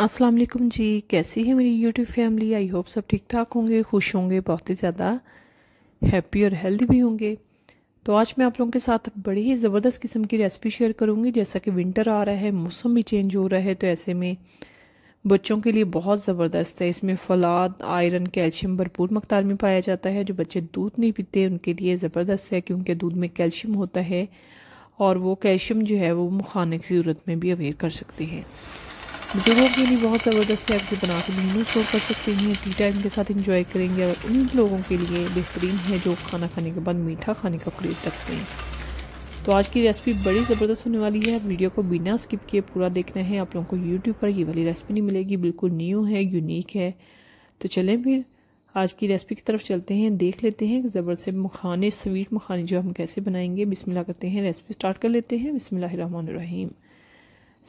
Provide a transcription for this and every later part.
अस्सलाम वालेकुम जी कैसी है मेरी यूट्यूब फैमिली आई होप सब ठीक ठाक होंगे खुश होंगे बहुत ही ज़्यादा हैप्पी और हेल्दी भी होंगे तो आज मैं आप लोगों के साथ बड़ी ही ज़बरदस्त किस्म की रेसिपी शेयर करूँगी जैसा कि विंटर आ रहा है मौसम भी चेंज हो रहा है तो ऐसे में बच्चों के लिए बहुत ज़बरदस्त है इसमें फलाद आयरन कैल्शियम भरपूर मकदार में पाया जाता है जो बच्चे दूध नहीं पीते उनके लिए ज़बरदस्त है क्योंकि दूध में कैल्शियम होता है और वो कैल्शियम जो है वो मुखाने की ज़रूरत में भी अवेयर कर सकते हैं बुज़ुर्गों के लिए बहुत ज़बरदस्त है आप जो बना के मेनू स्टोर कर सकते हैं टी टाइम के साथ इंजॉय करेंगे और उन लोगों के लिए बेहतरीन है जो खाना खाने के बाद मीठा खाने का क्रेज़ रखते हैं तो आज की रेसिपी बड़ी ज़बरदस्त होने वाली है वीडियो को बिना स्किप किए पूरा देखना है आप लोगों को यूट्यूब पर ये वाली रेसिपी नहीं मिलेगी बिल्कुल न्यू है यूनिक है तो चलें फिर आज की रेसिपी की तरफ चलते हैं देख लेते हैं ज़बरदस्त मखाने स्वीट मखाने जो हम कैसे बनाएंगे बिस्मिल्लाह करते हैं रेसिपी स्टार्ट कर लेते हैं बिस्मिल्लाह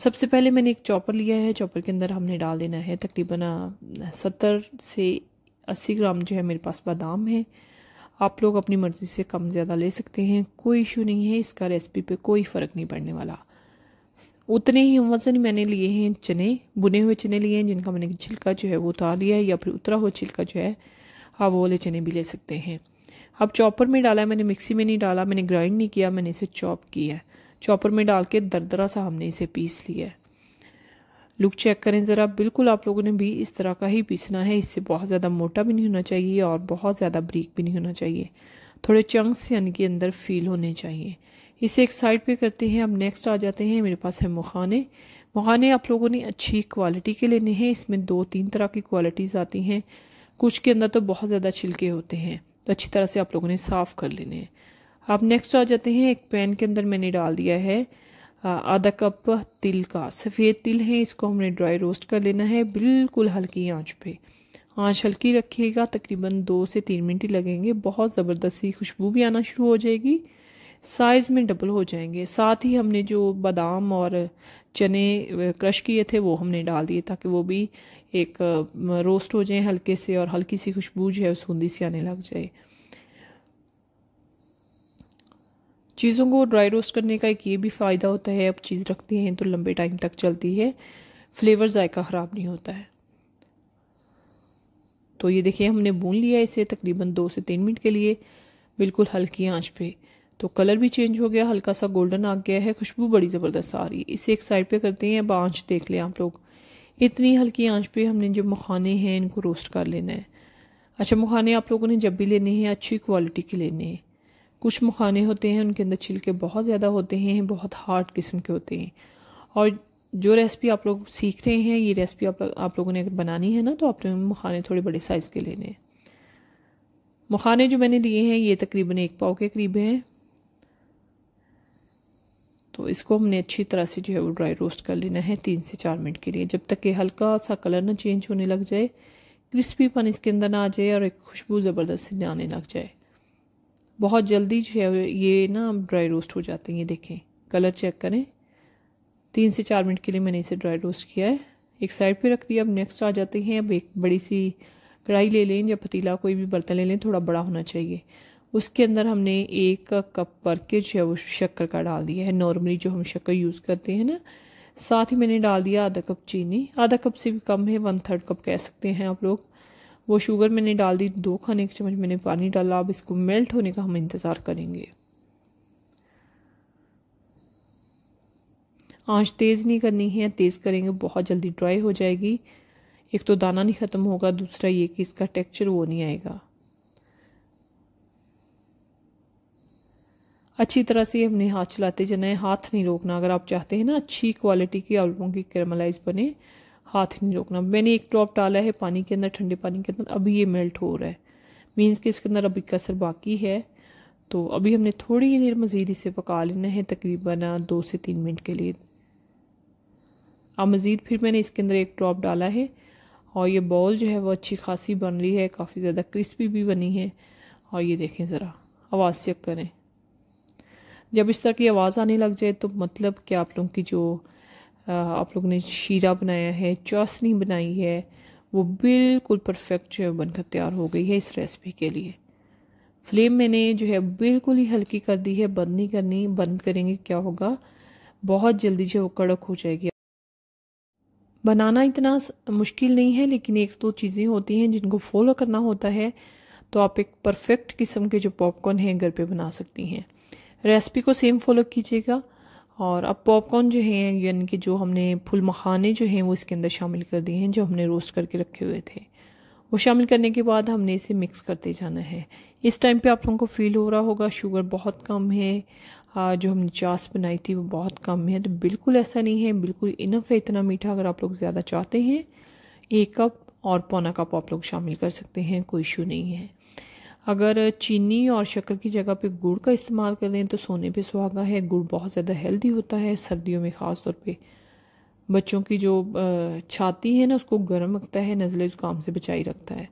सबसे पहले मैंने एक चॉपर लिया है चॉपर के अंदर हमने डाल देना है तकरीबन सत्तर से अस्सी ग्राम जो है मेरे पास बादाम है आप लोग अपनी मर्ज़ी से कम ज़्यादा ले सकते हैं कोई इशू नहीं है इसका रेसिपी पे कोई फ़र्क नहीं पड़ने वाला उतने ही वज़न मैंने लिए हैं चने बुने हुए चने लिए हैं जिनका मैंने छिलका जो है वो उतार लिया है या फिर उतरा हुआ छिलका जो है आप वो वाले चने भी ले सकते हैं अब चॉपर में डाला है मैंने मिक्सी में नहीं डाला मैंने ग्राइंड नहीं किया मैंने इसे चॉप किया है चॉपर में डाल के दरदरा सा हमने इसे पीस लिया है लुक चेक करें ज़रा बिल्कुल आप लोगों ने भी इस तरह का ही पीसना है इससे बहुत ज़्यादा मोटा भी नहीं होना चाहिए और बहुत ज़्यादा ब्रीक भी नहीं होना चाहिए थोड़े चंक्स यानी कि अंदर फील होने चाहिए इसे एक साइड पे करते हैं अब नेक्स्ट आ जाते हैं मेरे पास है मखाने मखाने आप लोगों ने अच्छी क्वालिटी के लेने हैं इसमें दो तीन तरह की क्वालिटीज़ आती हैं कुछ के अंदर तो बहुत ज़्यादा छिलके होते हैं तो अच्छी तरह से आप लोगों ने साफ़ कर लेने हैं अब नेक्स्ट आ जाते हैं एक पैन के अंदर मैंने डाल दिया है आधा कप तिल का सफ़ेद तिल है इसको हमने ड्राई रोस्ट कर लेना है बिल्कुल हल्की आंच पे आंच हल्की रखिएगा तकरीबन दो से तीन मिनट ही लगेंगे बहुत ज़बरदस्ती खुशबू भी आना शुरू हो जाएगी साइज़ में डबल हो जाएंगे साथ ही हमने जो बादाम और चने क्रश किए थे वो हमने डाल दिए ताकि वो भी एक रोस्ट हो जाए हल्के से और हल्की सी खुशबू जो है सूंदी सी आने लग जाए चीज़ों को ड्राई रोस्ट करने का एक ये भी फ़ायदा होता है आप चीज़ रखते हैं तो लंबे टाइम तक चलती है फ्लेवर जायका ख़राब नहीं होता है तो ये देखिए हमने भून लिया इसे तकरीबन दो से तीन मिनट के लिए बिल्कुल हल्की आंच पे तो कलर भी चेंज हो गया हल्का सा गोल्डन आ गया है खुशबू बड़ी ज़बरदस्त आ रही है इसे एक साइड पे करते हैं अब आंच देख लें आप लोग इतनी हल्की आंच पे हमने जो मखाने हैं इनको रोस्ट कर लेना है अच्छा मखाने आप लोगों ने जब भी लेने हैं अच्छी क्वालिटी के लेने हैं कुछ मखाने होते हैं उनके अंदर छिलके बहुत ज़्यादा होते हैं बहुत हार्ड किस्म के होते हैं और जो रेसिपी आप लोग सीख रहे हैं ये रेसिपी आप आप लोगों ने अगर बनानी है ना तो आप आपने मखाने थोड़े बड़े साइज़ के लेने हैं मखाने जो मैंने लिए हैं ये तकरीबन एक पाव के करीब हैं तो इसको हमने अच्छी तरह से जो है वो ड्राई रोस्ट कर लेना है तीन से चार मिनट के लिए जब तक ये हल्का सा कलर ना चेंज होने लग जाए क्रिस्पीपन इसके अंदर ना आ जाए और एक खुशबू ज़बरदस्त से आने लग जाए बहुत जल्दी जो है ये ना ड्राई रोस्ट हो जाते हैं ये देखें कलर चेक करें तीन से चार मिनट के लिए मैंने इसे ड्राई रोस्ट किया है एक साइड पे रख दिया अब नेक्स्ट आ जाते हैं अब एक बड़ी सी कढ़ाई ले लें या पतीला कोई भी बर्तन ले लें थोड़ा बड़ा होना चाहिए उसके अंदर हमने एक कप भर के जो है वो शक्कर का डाल दिया है नॉर्मली जो हम शक्कर यूज़ करते हैं ना साथ ही मैंने डाल दिया आधा कप चीनी आधा कप से भी कम है वन थर्ड कप कह सकते हैं आप लोग वो शुगर मैंने डाल दी दो खाने के चम्मच मैंने पानी डाला अब इसको मेल्ट होने का हम इंतज़ार करेंगे आंच तेज़ नहीं करनी है तेज़ करेंगे बहुत जल्दी ड्राई हो जाएगी एक तो दाना नहीं ख़त्म होगा दूसरा ये कि इसका टेक्सचर वो नहीं आएगा अच्छी तरह से हमने हाथ चलाते जाना है हाथ नहीं रोकना अगर आप चाहते हैं ना अच्छी क्वालिटी की आलुओं की कैरमलाइज बने हाथ नहीं रोकना मैंने एक ड्रॉप डाला है पानी के अंदर ठंडे पानी के अंदर अभी ये मेल्ट हो रहा है मीन्स कि इसके अंदर अभी कसर बाकी है तो अभी हमने थोड़ी देर मज़ीद इसे पका लेना है तकरीबन दो से तीन मिनट के लिए अब मज़ीद फिर मैंने इसके अंदर एक ड्रॉप डाला है और ये बॉल जो है वो अच्छी खासी बन रही है काफ़ी ज़्यादा क्रिस्पी भी बनी है और ये देखें ज़रा आवाज़ चेक करें जब इस तरह की आवाज़ आने लग जाए तो मतलब कि आप लोगों की जो आप लोगों ने शीरा बनाया है चौसनी बनाई है वो बिल्कुल परफेक्ट जो है बनकर तैयार हो गई है इस रेसिपी के लिए फ्लेम मैंने जो है बिल्कुल ही हल्की कर दी है बंद नहीं करनी बंद करेंगे क्या होगा बहुत जल्दी जो है वो कड़क हो जाएगी बनाना इतना मुश्किल नहीं है लेकिन एक दो तो चीज़ें होती हैं जिनको फॉलो करना होता है तो आप एक परफेक्ट किस्म के जो पॉपकॉर्न हैं घर पे बना सकती हैं रेसिपी को सेम फॉलो कीजिएगा और अब पॉपकॉर्न जो है यानी कि जो हमने फुल मखाने जो हैं वो इसके अंदर शामिल कर दिए हैं जो हमने रोस्ट करके रखे हुए थे वो शामिल करने के बाद हमने इसे मिक्स करते जाना है इस टाइम पे आप लोगों को फील हो रहा होगा शुगर बहुत कम है जो हमने चास बनाई थी वो बहुत कम है तो बिल्कुल ऐसा नहीं है बिल्कुल इनफ है इतना मीठा अगर आप लोग ज़्यादा चाहते हैं एक कप और पौना कप आप लोग शामिल कर सकते हैं कोई इशू नहीं है अगर चीनी और शक्कर की जगह पे गुड़ का इस्तेमाल करें तो सोने पे सुहागा है गुड़ बहुत ज़्यादा हेल्दी होता है सर्दियों में ख़ास तौर पे बच्चों की जो छाती है ना उसको गर्म रखता है नज़ले जुकाम से बचाई रखता है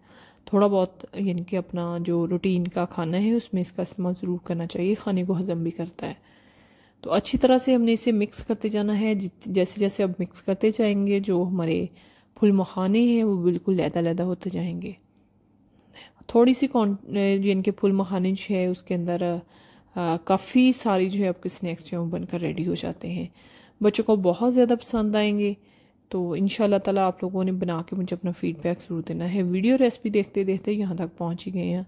थोड़ा बहुत यानी कि अपना जो रूटीन का खाना है उसमें इसका इस्तेमाल ज़रूर करना चाहिए खाने को हज़म भी करता है तो अच्छी तरह से हमने इसे मिक्स करते जाना है जैसे जैसे अब मिक्स करते जाएंगे जो हमारे फुल मखाने हैं वो बिल्कुल लैदा लैदा होते जाएंगे थोड़ी सी यानी कि फुल मखानिज है उसके अंदर काफ़ी सारी जो है आपके स्नैक्स जो है वो बनकर रेडी हो जाते हैं बच्चों को बहुत ज़्यादा पसंद आएंगे तो इन ताला आप लोगों ने बना के मुझे अपना फीडबैक ज़रूर देना है वीडियो रेसिपी देखते देखते यहाँ तक पहुँच ही गए हैं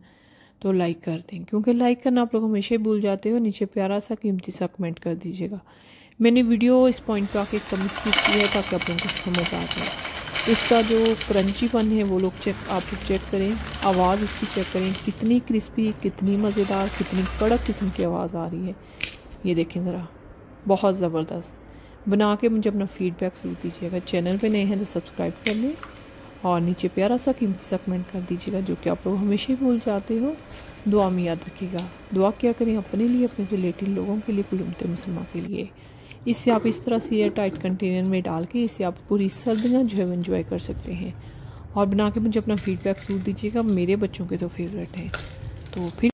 तो लाइक कर दें क्योंकि लाइक करना आप लोग हमेशा ही भूल जाते हो नीचे प्यारा सा कीमती सा कमेंट कर दीजिएगा मैंने वीडियो इस पॉइंट पर आके कम स्किप की है ताकि आप लोगों को समझ आ जाए इसका जो क्रंचीपन है वो लोग चेक आप लोग चेक करें आवाज़ इसकी चेक करें कितनी क्रिस्पी कितनी मज़ेदार कितनी कड़क किस्म की आवाज़ आ रही है ये देखें ज़रा बहुत ज़बरदस्त बना के मुझे अपना फीडबैक ज़रूर अगर चैनल पे नए हैं तो सब्सक्राइब कर लें और नीचे प्यारा सा कीमती सा कमेंट कर दीजिएगा जो कि आप लोग हमेशा ही भूल जाते हो दुआ में याद रखिएगा दुआ क्या करें अपने लिए अपने से रिलेटेड लोगों के लिए कुलमते मुसलमान के लिए इसे आप इस तरह से एयर टाइट कंटेनर में डाल के इसे आप पूरी सर्दियाँ जो है वो इन्जॉय कर सकते हैं और बना के मुझे अपना फीडबैक जरूर दीजिएगा मेरे बच्चों के तो फेवरेट हैं तो फिर